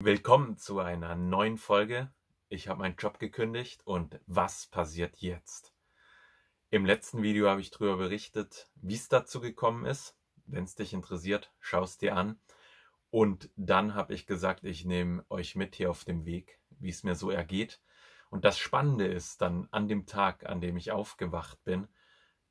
Willkommen zu einer neuen Folge. Ich habe meinen Job gekündigt und was passiert jetzt? Im letzten Video habe ich darüber berichtet, wie es dazu gekommen ist. Wenn es dich interessiert, schau es dir an. Und dann habe ich gesagt, ich nehme euch mit hier auf dem Weg, wie es mir so ergeht. Und das Spannende ist dann an dem Tag, an dem ich aufgewacht bin,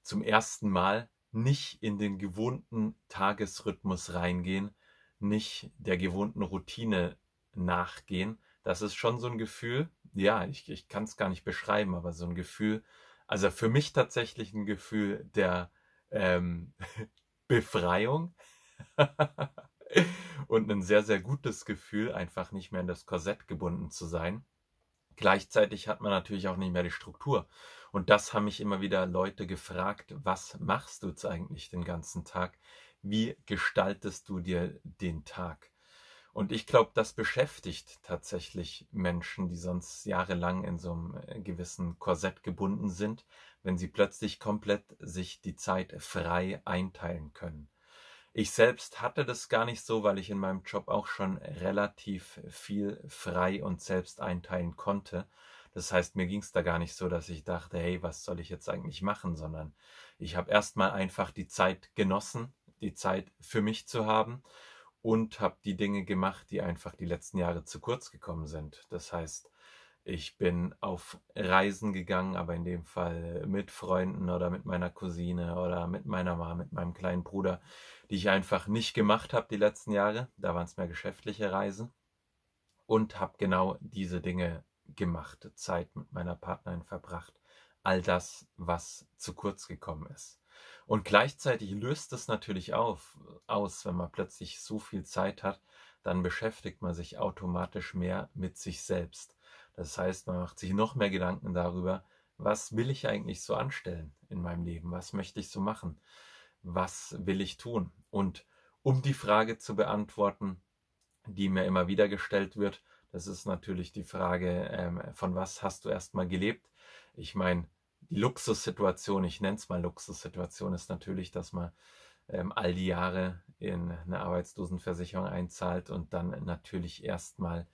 zum ersten Mal nicht in den gewohnten Tagesrhythmus reingehen, nicht der gewohnten Routine nachgehen. Das ist schon so ein Gefühl, ja, ich, ich kann es gar nicht beschreiben, aber so ein Gefühl, also für mich tatsächlich ein Gefühl der ähm, Befreiung und ein sehr, sehr gutes Gefühl, einfach nicht mehr in das Korsett gebunden zu sein. Gleichzeitig hat man natürlich auch nicht mehr die Struktur. Und das haben mich immer wieder Leute gefragt, was machst du jetzt eigentlich den ganzen Tag? Wie gestaltest du dir den Tag? Und ich glaube, das beschäftigt tatsächlich Menschen, die sonst jahrelang in so einem äh, gewissen Korsett gebunden sind, wenn sie plötzlich komplett sich die Zeit frei einteilen können. Ich selbst hatte das gar nicht so, weil ich in meinem Job auch schon relativ viel frei und selbst einteilen konnte. Das heißt, mir ging es da gar nicht so, dass ich dachte, hey, was soll ich jetzt eigentlich machen, sondern ich habe erstmal einfach die Zeit genossen, die Zeit für mich zu haben und habe die Dinge gemacht, die einfach die letzten Jahre zu kurz gekommen sind. Das heißt, ich bin auf Reisen gegangen, aber in dem Fall mit Freunden oder mit meiner Cousine oder mit meiner Mama, mit meinem kleinen Bruder, die ich einfach nicht gemacht habe die letzten Jahre. Da waren es mehr geschäftliche Reisen. Und habe genau diese Dinge gemacht, Zeit mit meiner Partnerin verbracht. All das, was zu kurz gekommen ist. Und gleichzeitig löst es natürlich auf, aus, wenn man plötzlich so viel Zeit hat, dann beschäftigt man sich automatisch mehr mit sich selbst. Das heißt, man macht sich noch mehr Gedanken darüber, was will ich eigentlich so anstellen in meinem Leben? Was möchte ich so machen? Was will ich tun? Und um die Frage zu beantworten, die mir immer wieder gestellt wird, das ist natürlich die Frage, ähm, von was hast du erstmal gelebt? Ich meine, die Luxussituation, ich nenne es mal Luxussituation, ist natürlich, dass man ähm, all die Jahre in eine Arbeitslosenversicherung einzahlt und dann natürlich erstmal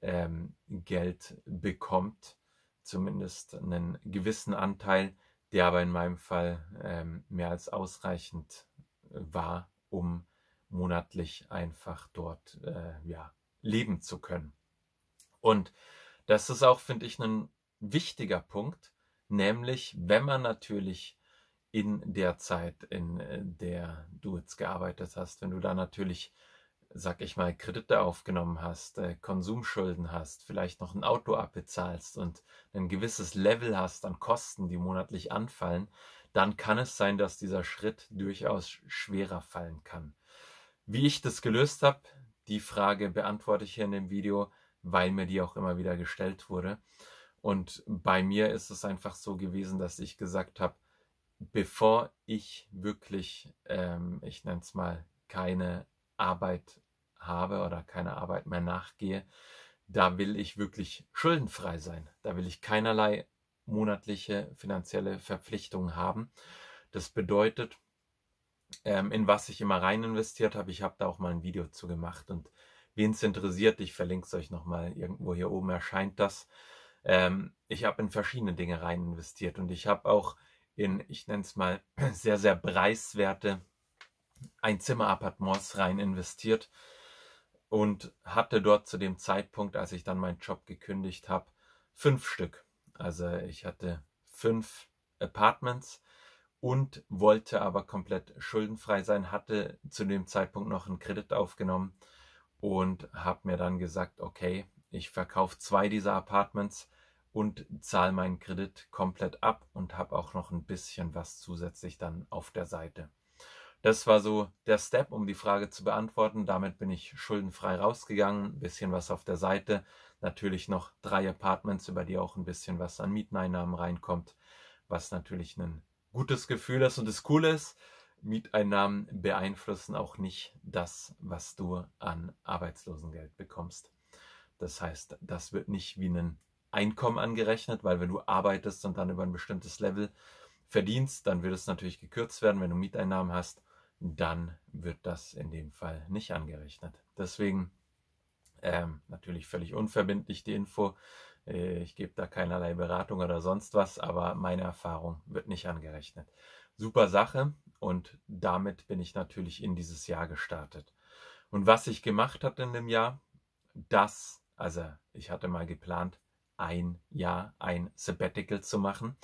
ähm, Geld bekommt, zumindest einen gewissen Anteil, der aber in meinem Fall ähm, mehr als ausreichend war, um monatlich einfach dort äh, ja, leben zu können. Und das ist auch, finde ich, ein wichtiger Punkt, Nämlich, wenn man natürlich in der Zeit, in äh, der du jetzt gearbeitet hast, wenn du da natürlich, sag ich mal, Kredite aufgenommen hast, äh, Konsumschulden hast, vielleicht noch ein Auto abbezahlst und ein gewisses Level hast an Kosten, die monatlich anfallen, dann kann es sein, dass dieser Schritt durchaus schwerer fallen kann. Wie ich das gelöst habe, die Frage beantworte ich hier in dem Video, weil mir die auch immer wieder gestellt wurde. Und bei mir ist es einfach so gewesen, dass ich gesagt habe, bevor ich wirklich, ähm, ich nenne es mal, keine Arbeit habe oder keine Arbeit mehr nachgehe, da will ich wirklich schuldenfrei sein. Da will ich keinerlei monatliche finanzielle Verpflichtungen haben. Das bedeutet, ähm, in was ich immer rein investiert habe, ich habe da auch mal ein Video zu gemacht und wen es interessiert, ich verlinke es euch nochmal irgendwo hier oben, erscheint das. Ähm, ich habe in verschiedene Dinge rein investiert und ich habe auch in, ich nenne es mal, sehr, sehr preiswerte Einzimmer-Appartements rein investiert und hatte dort zu dem Zeitpunkt, als ich dann meinen Job gekündigt habe, fünf Stück. Also ich hatte fünf Apartments und wollte aber komplett schuldenfrei sein, hatte zu dem Zeitpunkt noch einen Kredit aufgenommen und habe mir dann gesagt, okay, ich verkaufe zwei dieser Apartments und zahle meinen Kredit komplett ab und habe auch noch ein bisschen was zusätzlich dann auf der Seite. Das war so der Step, um die Frage zu beantworten. Damit bin ich schuldenfrei rausgegangen, ein bisschen was auf der Seite, natürlich noch drei Apartments, über die auch ein bisschen was an Mieteinnahmen reinkommt, was natürlich ein gutes Gefühl ist und das Coole ist, Mieteinnahmen beeinflussen auch nicht das, was du an Arbeitslosengeld bekommst. Das heißt, das wird nicht wie ein Einkommen angerechnet, weil wenn du arbeitest und dann über ein bestimmtes Level verdienst, dann wird es natürlich gekürzt werden. Wenn du Mieteinnahmen hast, dann wird das in dem Fall nicht angerechnet. Deswegen ähm, natürlich völlig unverbindlich die Info. Äh, ich gebe da keinerlei Beratung oder sonst was, aber meine Erfahrung wird nicht angerechnet. Super Sache und damit bin ich natürlich in dieses Jahr gestartet. Und was ich gemacht habe in dem Jahr, das also ich hatte mal geplant, ein Jahr ein Sabbatical zu machen.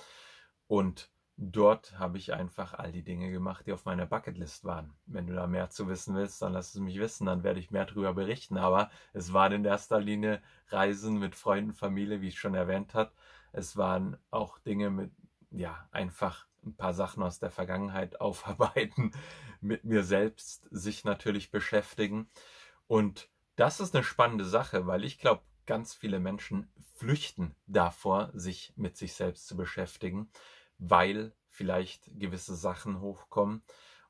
Und dort habe ich einfach all die Dinge gemacht, die auf meiner Bucketlist waren. Wenn du da mehr zu wissen willst, dann lass es mich wissen, dann werde ich mehr darüber berichten. Aber es waren in erster Linie Reisen mit Freunden, Familie, wie ich schon erwähnt habe. Es waren auch Dinge mit, ja, einfach ein paar Sachen aus der Vergangenheit aufarbeiten, mit mir selbst sich natürlich beschäftigen und das ist eine spannende Sache, weil ich glaube, ganz viele Menschen flüchten davor, sich mit sich selbst zu beschäftigen, weil vielleicht gewisse Sachen hochkommen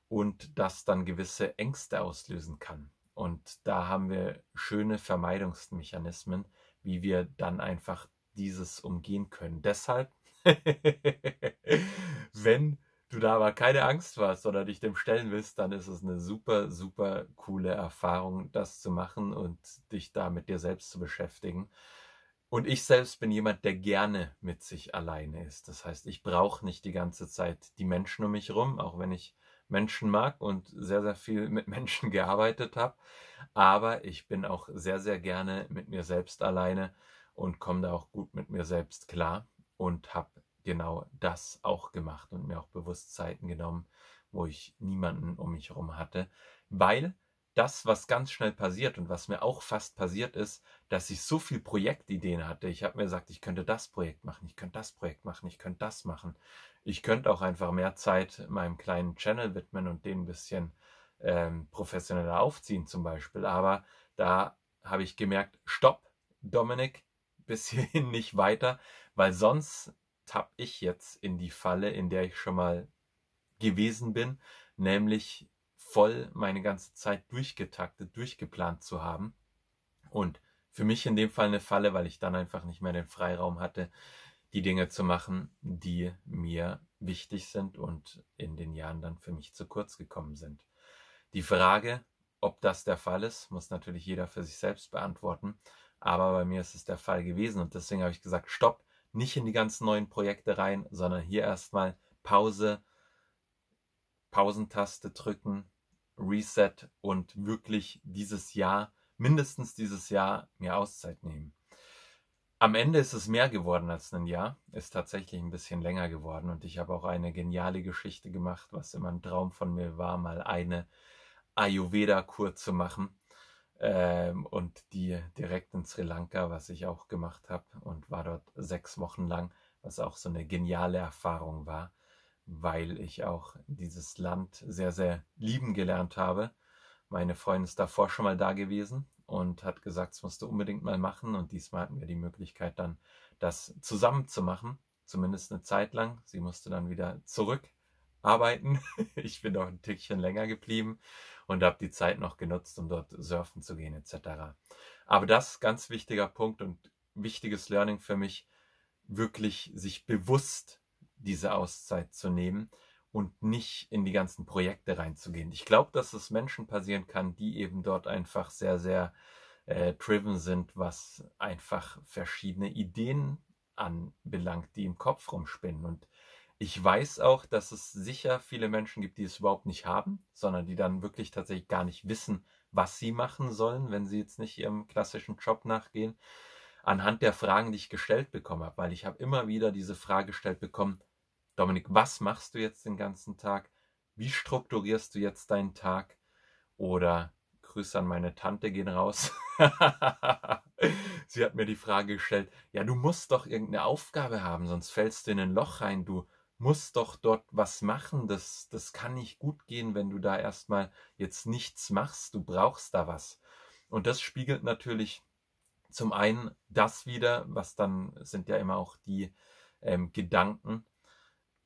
und das dann gewisse Ängste auslösen kann. Und da haben wir schöne Vermeidungsmechanismen, wie wir dann einfach dieses umgehen können. Deshalb, wenn du da aber keine Angst warst oder dich dem stellen willst, dann ist es eine super, super coole Erfahrung, das zu machen und dich da mit dir selbst zu beschäftigen. Und ich selbst bin jemand, der gerne mit sich alleine ist. Das heißt, ich brauche nicht die ganze Zeit die Menschen um mich rum, auch wenn ich Menschen mag und sehr, sehr viel mit Menschen gearbeitet habe. Aber ich bin auch sehr, sehr gerne mit mir selbst alleine und komme da auch gut mit mir selbst klar und habe genau das auch gemacht und mir auch bewusst Zeiten genommen, wo ich niemanden um mich herum hatte, weil das, was ganz schnell passiert und was mir auch fast passiert ist, dass ich so viel Projektideen hatte. Ich habe mir gesagt, ich könnte das Projekt machen, ich könnte das Projekt machen, ich könnte das machen. Ich könnte auch einfach mehr Zeit meinem kleinen Channel widmen und den ein bisschen ähm, professioneller aufziehen zum Beispiel. Aber da habe ich gemerkt, stopp, Dominik, bis hierhin nicht weiter, weil sonst tapp ich jetzt in die Falle, in der ich schon mal gewesen bin, nämlich voll meine ganze Zeit durchgetaktet, durchgeplant zu haben. Und für mich in dem Fall eine Falle, weil ich dann einfach nicht mehr den Freiraum hatte, die Dinge zu machen, die mir wichtig sind und in den Jahren dann für mich zu kurz gekommen sind. Die Frage, ob das der Fall ist, muss natürlich jeder für sich selbst beantworten. Aber bei mir ist es der Fall gewesen und deswegen habe ich gesagt, stopp, nicht in die ganzen neuen Projekte rein, sondern hier erstmal Pause, Pausentaste drücken, Reset und wirklich dieses Jahr, mindestens dieses Jahr, mir Auszeit nehmen. Am Ende ist es mehr geworden als ein Jahr, ist tatsächlich ein bisschen länger geworden und ich habe auch eine geniale Geschichte gemacht, was immer ein Traum von mir war, mal eine Ayurveda-Kur zu machen. Ähm, und die direkt in Sri Lanka, was ich auch gemacht habe und war dort sechs Wochen lang, was auch so eine geniale Erfahrung war, weil ich auch dieses Land sehr, sehr lieben gelernt habe. Meine Freundin ist davor schon mal da gewesen und hat gesagt, das musst du unbedingt mal machen. Und diesmal hatten wir die Möglichkeit dann, das zusammen zu machen, zumindest eine Zeit lang. Sie musste dann wieder zurück arbeiten. ich bin noch ein Tickchen länger geblieben und habe die Zeit noch genutzt, um dort surfen zu gehen etc. Aber das ist ganz wichtiger Punkt und wichtiges Learning für mich, wirklich sich bewusst diese Auszeit zu nehmen und nicht in die ganzen Projekte reinzugehen. Ich glaube, dass es Menschen passieren kann, die eben dort einfach sehr, sehr äh, driven sind, was einfach verschiedene Ideen anbelangt, die im Kopf rumspinnen. Und ich weiß auch, dass es sicher viele Menschen gibt, die es überhaupt nicht haben, sondern die dann wirklich tatsächlich gar nicht wissen, was sie machen sollen, wenn sie jetzt nicht ihrem klassischen Job nachgehen, anhand der Fragen, die ich gestellt bekommen habe, weil ich habe immer wieder diese Frage gestellt bekommen, Dominik, was machst du jetzt den ganzen Tag? Wie strukturierst du jetzt deinen Tag? Oder Grüße an meine Tante gehen raus. Sie hat mir die Frage gestellt, ja, du musst doch irgendeine Aufgabe haben, sonst fällst du in ein Loch rein, du muss doch dort was machen. Das, das kann nicht gut gehen, wenn du da erstmal jetzt nichts machst. Du brauchst da was. Und das spiegelt natürlich zum einen das wieder, was dann sind ja immer auch die ähm, Gedanken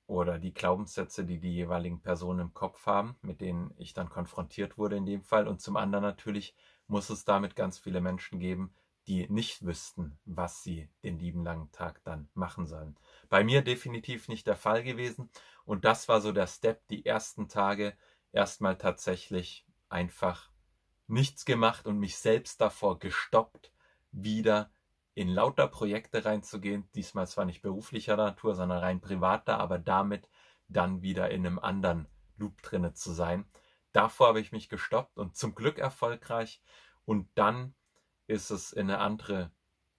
oder die Glaubenssätze, die die jeweiligen Personen im Kopf haben, mit denen ich dann konfrontiert wurde in dem Fall. Und zum anderen natürlich muss es damit ganz viele Menschen geben, die nicht wüssten, was sie den lieben langen Tag dann machen sollen. Bei mir definitiv nicht der Fall gewesen und das war so der Step, die ersten Tage erstmal tatsächlich einfach nichts gemacht und mich selbst davor gestoppt, wieder in lauter Projekte reinzugehen, diesmal zwar nicht beruflicher Natur, sondern rein privater, aber damit dann wieder in einem anderen Loop drinne zu sein. Davor habe ich mich gestoppt und zum Glück erfolgreich und dann ist es in eine andere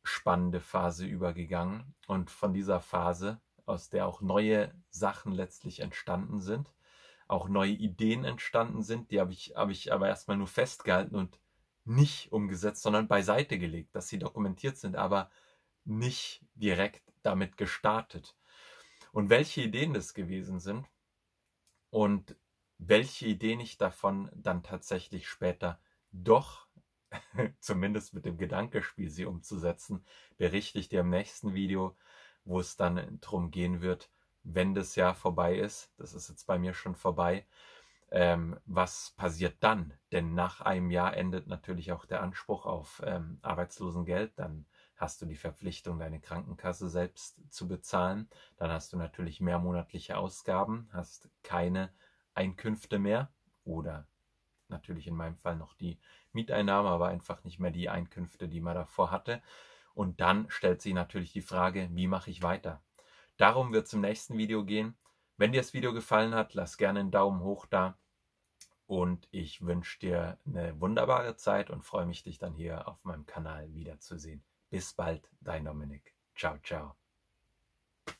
spannende Phase übergegangen. Und von dieser Phase, aus der auch neue Sachen letztlich entstanden sind, auch neue Ideen entstanden sind, die habe ich, hab ich aber erstmal nur festgehalten und nicht umgesetzt, sondern beiseite gelegt, dass sie dokumentiert sind, aber nicht direkt damit gestartet. Und welche Ideen das gewesen sind und welche Ideen ich davon dann tatsächlich später doch zumindest mit dem Gedankenspiel sie umzusetzen, berichte ich dir im nächsten Video, wo es dann darum gehen wird, wenn das Jahr vorbei ist, das ist jetzt bei mir schon vorbei, ähm, was passiert dann? Denn nach einem Jahr endet natürlich auch der Anspruch auf ähm, Arbeitslosengeld, dann hast du die Verpflichtung, deine Krankenkasse selbst zu bezahlen, dann hast du natürlich mehr monatliche Ausgaben, hast keine Einkünfte mehr oder natürlich in meinem Fall noch die Mieteinnahme, aber einfach nicht mehr die Einkünfte, die man davor hatte. Und dann stellt sich natürlich die Frage, wie mache ich weiter? Darum wird es im nächsten Video gehen. Wenn dir das Video gefallen hat, lass gerne einen Daumen hoch da. Und ich wünsche dir eine wunderbare Zeit und freue mich, dich dann hier auf meinem Kanal wiederzusehen. Bis bald, dein Dominik. Ciao, ciao.